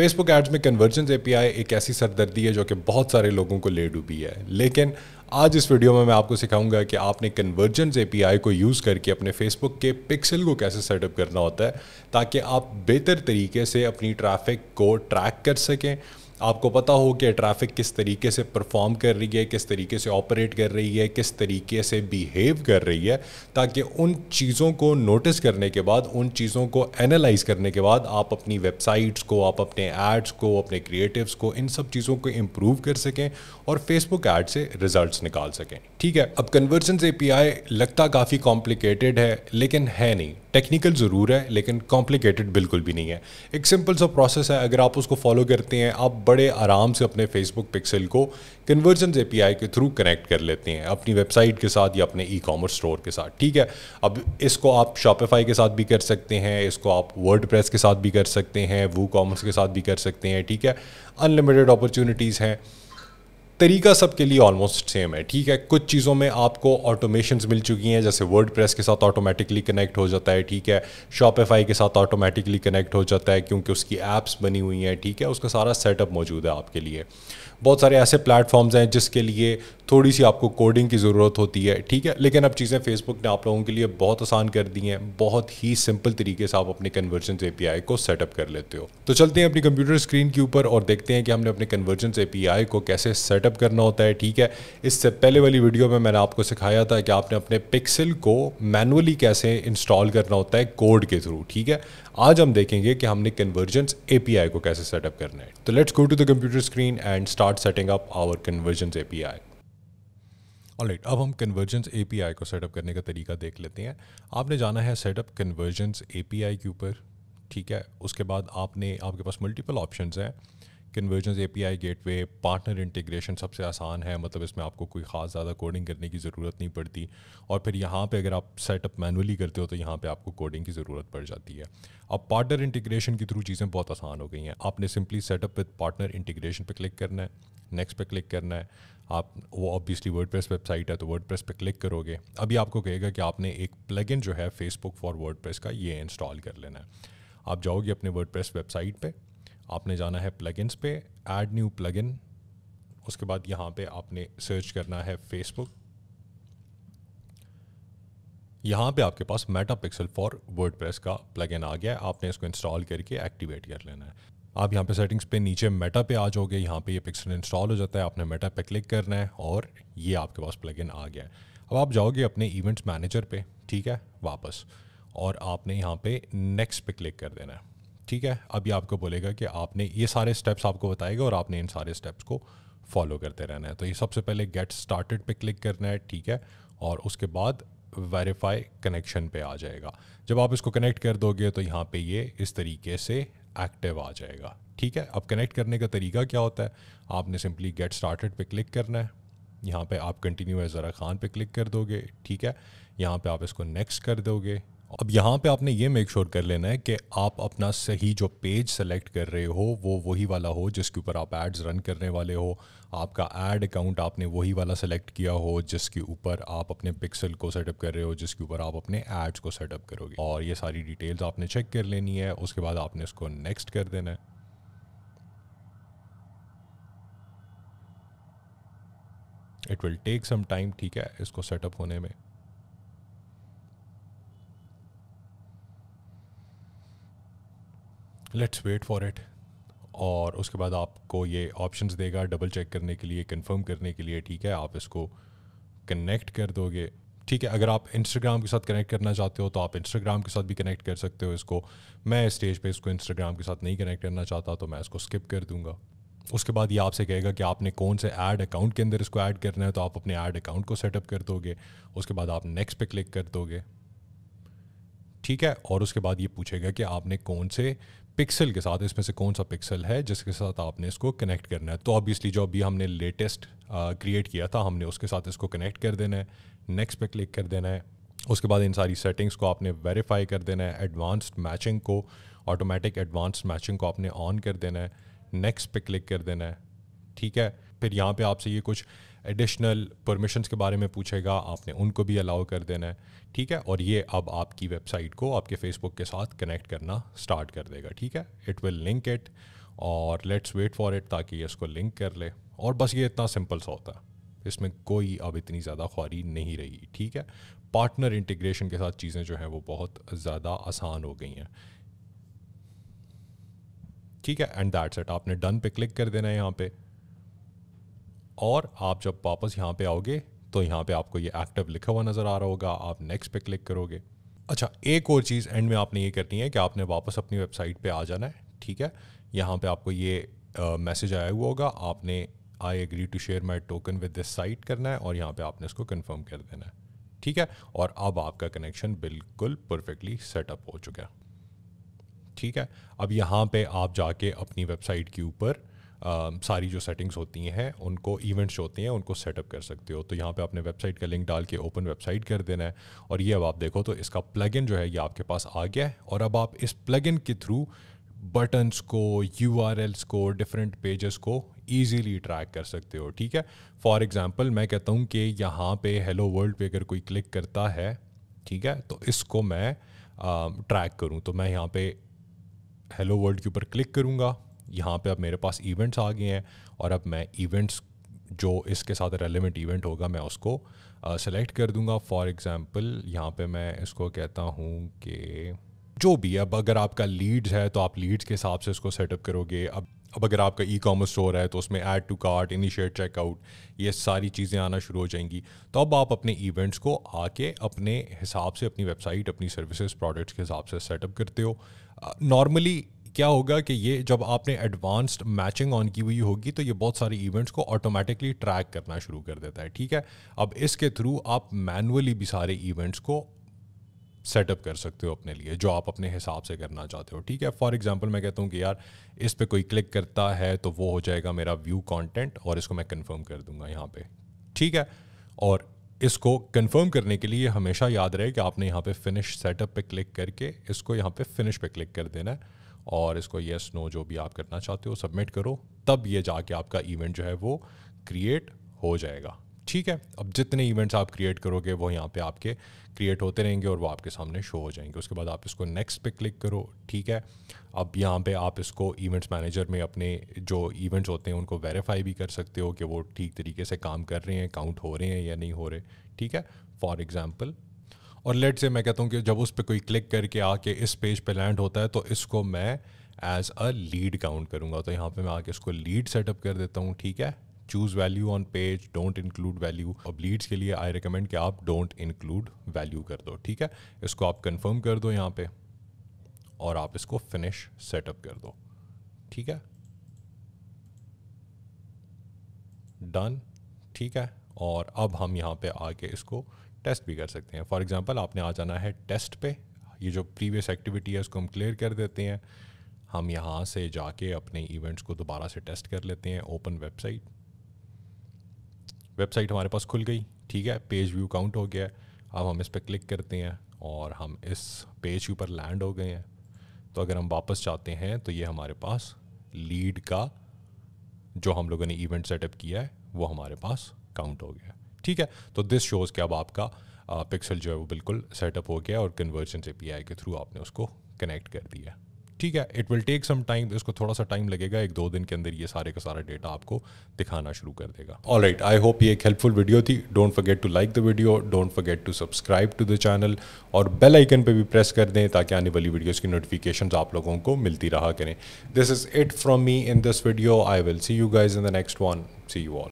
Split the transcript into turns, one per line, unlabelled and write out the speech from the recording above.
Facebook ads में conversion आई एक ऐसी सरदर्दी है जो कि बहुत सारे लोगों को ले डूबी है लेकिन आज इस वीडियो में मैं आपको सिखाऊंगा कि आपने कन्वर्जेंस आई को यूज़ करके अपने फेसबुक के पिक्सल को कैसे सेटअप करना होता है ताकि आप बेहतर तरीके से अपनी ट्रैफिक को ट्रैक कर सकें आपको पता हो कि ट्रैफिक किस तरीके से परफॉर्म कर रही है किस तरीके से ऑपरेट कर रही है किस तरीके से बिहेव कर रही है ताकि उन चीज़ों को नोटिस करने के बाद उन चीज़ों को एनालाइज करने के बाद आप अपनी वेबसाइट्स को आप अपने एड्स को अपने क्रिएटिव्स को इन सब चीज़ों को इम्प्रूव कर सकें और फेसबुक ऐड से रिजल्ट निकाल सकें ठीक है अब कन्वर्जन ए लगता काफ़ी कॉम्प्लिकेटेड है लेकिन है नहीं टेक्निकल ज़रूर है लेकिन कॉम्प्लिकेटेड बिल्कुल भी नहीं है एक सिंपल सा प्रोसेस है अगर आप उसको फॉलो करते हैं आप बड़े आराम से अपने फेसबुक पिक्सल को कन्वर्जन ए के थ्रू कनेक्ट कर लेते हैं अपनी वेबसाइट के साथ या अपने ई कॉमर्स स्टोर के साथ ठीक है अब इसको आप शॉपिफाई के साथ भी कर सकते हैं इसको आप वर्ड के साथ भी कर सकते हैं वो कॉमर्स के साथ भी कर सकते हैं ठीक है अनलिमिटेड अपॉर्चुनिटीज़ हैं तरीका सबके लिए ऑलमोस्ट सेम है ठीक है कुछ चीज़ों में आपको ऑटोमेशन मिल चुकी हैं जैसे वर्ड के साथ ऑटोमेटिकली कनेक्ट हो जाता है ठीक है शॉपिफाई के साथ ऑटोमेटिकली कनेक्ट हो जाता है क्योंकि उसकी ऐप्स बनी हुई हैं ठीक है उसका सारा सेटअप मौजूद है आपके लिए बहुत सारे ऐसे प्लेटफॉर्म्स हैं जिसके लिए थोड़ी सी आपको कोडिंग की ज़रूरत होती है ठीक है लेकिन अब चीज़ें फेसबुक ने आप लोगों के लिए बहुत आसान कर दी हैं बहुत ही सिंपल तरीके से आप अपने कन्वर्जन ए को सेटअप कर लेते हो तो चलते हैं अपनी कंप्यूटर स्क्रीन के ऊपर और देखते हैं कि हमने अपने कन्वर्जन ए को कैसे सेटअप करना होता है ठीक है इससे पहले वाली वीडियो में मैंने आपको सिखाया था कि आपने अपने पिक्सल को मैनुअली कैसे इंस्टॉल करना होता है कोड के थ्रू ठीक है आज हम देखेंगे कि हमने कन्वर्जेंस ए को कैसे सेटअप करना है तो let's go to the computer screen and start up our conversion A P I alright अब हम कन्वर्जेंस एपीआई को सेटअप करने का तरीका देख लेते हैं आपने जाना है सेटअप कन्वर्जेंस एपीआई के ऊपर ठीक है उसके बाद आपने आपके पास मल्टीपल ऑप्शंस हैं conversion A P I gateway partner integration सबसे आसान है मतलब इसमें आपको कोई ख़ास ज़्यादा कोडिंग करने की ज़रूरत नहीं पड़ती और फिर यहाँ पे अगर आप सेटअप मैनुअली करते हो तो यहाँ पे आपको कोडिंग की ज़रूरत पड़ जाती है अब पार्टनर इंटीग्रेशन के थ्रू चीज़ें बहुत आसान हो गई हैं आपने simply setup with partner integration पर क्लिक करना है नेक्स्ट पे क्लिक करना है आप वो ऑब्वियसली वर्ड वेबसाइट है तो वर्ड पे क्लिक करोगे अभी आपको कहेगा कि आपने एक प्लगइन जो है फेसबुक फॉर वर्ड का ये इंस्टॉल कर लेना है आप जाओगे अपने वर्ड वेबसाइट पर आपने जाना है प्लगइन्स पे ऐड न्यू प्लगइन उसके बाद यहाँ पे आपने सर्च करना है फेसबुक यहाँ पे आपके पास मेटा पिक्सल फॉर वर्ड का प्लगइन आ गया है आपने इसको इंस्टॉल करके एक्टिवेट कर लेना है आप यहाँ पे सेटिंग्स पे नीचे मेटा पे आ जाओगे यहाँ पे ये पिक्सल इंस्टॉल हो जाता है आपने मेटा पे क्लिक करना है और ये आपके पास प्लगइन आ गया है अब आप जाओगे अपने इवेंट्स मैनेजर पे ठीक है वापस और आपने यहाँ पे नेक्स्ट पे क्लिक कर देना है ठीक है अभी आपको बोलेगा कि आपने ये सारे स्टेप्स आपको बताएगा और आपने इन सारे स्टेप्स को फॉलो करते रहना है तो ये सबसे पहले गेट स्टार्टेड पे क्लिक करना है ठीक है और उसके बाद वेरीफाई कनेक्शन पे आ जाएगा जब आप इसको कनेक्ट कर दोगे तो यहाँ पे ये इस तरीके से एक्टिव आ जाएगा ठीक है अब कनेक्ट करने का तरीका क्या होता है आपने सिंपली गेट स्टार्टेड पे क्लिक करना है यहाँ पे आप कंटिन्यू है ज़रा खान पे क्लिक कर दोगे ठीक है यहाँ पे आप इसको नेक्स्ट कर दोगे अब यहाँ पे आपने ये मेक श्योर sure कर लेना है कि आप अपना सही जो पेज सेलेक्ट कर रहे हो वो वही वाला हो जिसके ऊपर आप एड्स रन करने वाले हो आपका एड अकाउंट आपने वही वाला सेलेक्ट किया हो जिसके ऊपर आप अपने पिक्सल को सेटअप कर रहे हो जिसके ऊपर आप अपने एड्स को सेटअप करोगे और ये सारी डिटेल्स आपने चेक कर लेनी है उसके बाद आपने उसको नेक्स्ट कर देना है it will take some time ठीक है इसको सेटअप होने में लेट्स वेट फॉर इट और उसके बाद आपको ये ऑप्शंस देगा डबल चेक करने के लिए कंफर्म करने के लिए ठीक है आप इसको कनेक्ट कर दोगे ठीक है अगर आप इंस्टाग्राम के साथ कनेक्ट करना चाहते हो तो आप इंस्टाग्राम के साथ भी कनेक्ट कर सकते हो इसको मैं स्टेज पे इसको इंस्टाग्राम के साथ नहीं कनेक्ट करना चाहता तो मैं इसको स्किप कर दूंगा उसके बाद ये आपसे कहेगा कि आपने कौन से ऐड अकाउंट के अंदर इसको ऐड करना है तो आप अपने ऐड अकाउंट को सेटअप कर दोगे उसके बाद आप नेक्स्ट पे क्लिक कर दोगे ठीक है और उसके बाद ये पूछेगा कि आपने कौन से पिक्सल के साथ इसमें से कौन सा पिक्सल है जिसके साथ आपने इसको कनेक्ट करना है तो ऑब्वियसली जो अभी हमने लेटेस्ट क्रिएट किया था हमने उसके साथ इसको कनेक्ट कर देना है नेक्स्ट पे क्लिक कर देना है उसके बाद इन सारी सेटिंग्स को आपने वेरीफाई कर देना है एडवांस्ड मैचिंग को ऑटोमेटिक एडवांस मैचिंग को आपने ऑन कर देना है नेक्स्ट पे क्लिक कर देना है ठीक है फिर यहाँ पे आपसे ये कुछ एडिशनल परमिशंस के बारे में पूछेगा आपने उनको भी अलाउ कर देना है ठीक है और ये अब आपकी वेबसाइट को आपके फेसबुक के साथ कनेक्ट करना स्टार्ट कर देगा ठीक है इट विल लिंक इट और लेट्स वेट फॉर इट ताकि ये इसको लिंक कर ले और बस ये इतना सिंपल सा होता है इसमें कोई अब इतनी ज़्यादा ख्वारी नहीं रही ठीक है पार्टनर इंटीग्रेशन के साथ चीज़ें जो हैं वो बहुत ज़्यादा आसान हो गई हैं ठीक है एंड दैट्स इट आपने डन पे क्लिक कर देना है यहाँ पे और आप जब वापस यहाँ पे आओगे तो यहाँ पे आपको ये एक्टिव लिखा हुआ नज़र आ रहा होगा आप नेक्स्ट पे क्लिक करोगे अच्छा एक और चीज़ एंड में आपने ये करनी है कि आपने वापस अपनी वेबसाइट पे आ जाना है ठीक है यहाँ पे आपको ये मैसेज आया हुआ होगा आपने I agree to share my token with this site करना है और यहाँ पे आपने इसको कन्फर्म कर देना है ठीक है और अब आपका कनेक्शन बिल्कुल परफेक्टली सेटअप हो चुका है ठीक है अब यहाँ पे आप जाके अपनी वेबसाइट के ऊपर सारी जो सेटिंग्स होती हैं उनको इवेंट्स होती हैं उनको सेटअप कर सकते हो तो यहाँ पे आपने वेबसाइट का लिंक डाल के ओपन वेबसाइट कर देना है और ये अब आप देखो तो इसका प्लग जो है ये आपके पास आ गया है और अब आप इस प्लग के थ्रू बटन्स को यू को डिफरेंट पेजेस को ईजीली ट्रैक कर सकते हो ठीक है फॉर एग्ज़ाम्पल मैं कहता हूँ कि यहाँ पे हेलो वर्ल्ड पे अगर कोई क्लिक करता है ठीक है तो इसको मैं ट्रैक करूँ तो मैं यहाँ पे हेलो वर्ल्ड के ऊपर क्लिक करूँगा यहाँ पे अब मेरे पास इवेंट्स आ गए हैं और अब मैं इवेंट्स जो इसके साथ रेलिवेंट इवेंट होगा मैं उसको सेलेक्ट uh, कर दूंगा फॉर एग्ज़ाम्पल यहाँ पे मैं इसको कहता हूँ कि जो भी अब अगर आपका लीड्स है तो आप लीड्स के हिसाब से इसको सेटअप करोगे अब अब अगर आपका ई कॉमर्स स्टोर है तो उसमें add to cart initiate checkout ये सारी चीज़ें आना शुरू हो जाएंगी तो अब आप अपने इवेंट्स को आके अपने हिसाब से अपनी वेबसाइट अपनी सर्विसेज प्रोडक्ट्स के हिसाब से सेटअप करते हो नॉर्मली uh, क्या होगा कि ये जब आपने एडवांस्ड मैचिंग ऑन की हुई होगी तो ये बहुत सारे इवेंट्स को ऑटोमेटिकली ट्रैक करना शुरू कर देता है ठीक है अब इसके थ्रू आप मैनुअली भी सारे इवेंट्स को सेटअप कर सकते हो अपने लिए जो आप अपने हिसाब से करना चाहते हो ठीक है फॉर एग्जांपल मैं कहता हूँ कि यार इस पर कोई क्लिक करता है तो वो हो जाएगा मेरा व्यू कंटेंट और इसको मैं कंफर्म कर दूंगा यहाँ पे ठीक है और इसको कंफर्म करने के लिए हमेशा याद रहे कि आपने यहाँ पे फिनिश सेटअप पे क्लिक करके इसको यहाँ पे फिनिश पे क्लिक कर देना है और इसको येस नो जो भी आप करना चाहते हो सबमिट करो तब ये जाके आपका इवेंट जो है वो क्रिएट हो जाएगा ठीक है अब जितने इवेंट्स आप क्रिएट करोगे वो यहाँ पे आपके क्रिएट होते रहेंगे और वो आपके सामने शो हो जाएंगे उसके बाद आप इसको नेक्स्ट पे क्लिक करो ठीक है अब यहाँ पे आप इसको इवेंट्स मैनेजर में अपने जो इवेंट्स होते हैं उनको वेरीफाई भी कर सकते हो कि वो ठीक तरीके से काम कर रहे हैं काउंट हो रहे हैं या नहीं हो रहे ठीक है फॉर एग्ज़ाम्पल और लेट से मैं कहता हूँ कि जब उस पर कोई क्लिक करके आके इस पेज पे लैंड होता है तो इसको मैं एज अ लीड काउंट करूँगा तो यहाँ पे मैं आके इसको लीड सेटअप कर देता हूँ ठीक है choose value on page don't include value अब लीड्स के लिए आई रिकमेंड कि आप डोंट इंक्लूड वैल्यू कर दो ठीक है इसको आप कंफर्म कर दो यहाँ पे और आप इसको फिनिश सेटअप कर दो ठीक है डन ठीक है और अब हम यहाँ पे आके इसको टेस्ट भी कर सकते हैं फॉर एग्ज़ाम्पल आपने आ जाना है टेस्ट पे ये जो प्रीवियस एक्टिविटी है उसको हम क्लियर कर देते हैं हम यहाँ से जाके अपने इवेंट्स को दोबारा से टेस्ट कर लेते हैं ओपन वेबसाइट वेबसाइट हमारे पास खुल गई ठीक है पेज व्यू काउंट हो गया अब हम इस पर क्लिक करते हैं और हम इस पेज के ऊपर लैंड हो गए हैं तो अगर हम वापस जाते हैं तो ये हमारे पास लीड का जो हम लोगों ने इवेंट सेटअप किया है वो हमारे पास काउंट हो गया ठीक है तो दिस शोज़ के अब आपका पिक्सल जो है वो बिल्कुल सेटअप हो गया और कन्वर्जन पी के थ्रू आपने उसको कनेक्ट कर दिया ठीक है it will take some time इसको थोड़ा सा टाइम लगेगा एक दो दिन के अंदर ये सारे का सारा डेटा आपको दिखाना शुरू कर देगा ऑल राइट आई होप ये एक हेल्पफुल वीडियो थी don't forget to like the video don't forget to subscribe to the channel और बेल आइकन पे भी प्रेस कर दें ताकि आने वाली वीडियोज़ की नोटिफिकेशन आप लोगों को मिलती रहा करें this is it from me in this video I will see you guys in the next one see you all